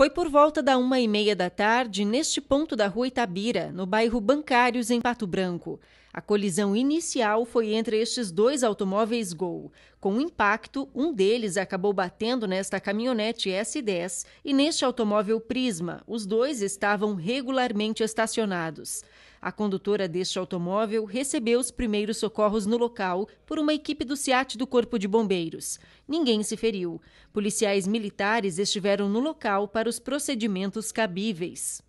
Foi por volta da uma e meia da tarde, neste ponto da rua Itabira, no bairro Bancários, em Pato Branco. A colisão inicial foi entre estes dois automóveis Gol. Com o impacto, um deles acabou batendo nesta caminhonete S10 e neste automóvel Prisma. Os dois estavam regularmente estacionados. A condutora deste automóvel recebeu os primeiros socorros no local por uma equipe do SEAT do Corpo de Bombeiros. Ninguém se feriu. Policiais militares estiveram no local para os procedimentos cabíveis.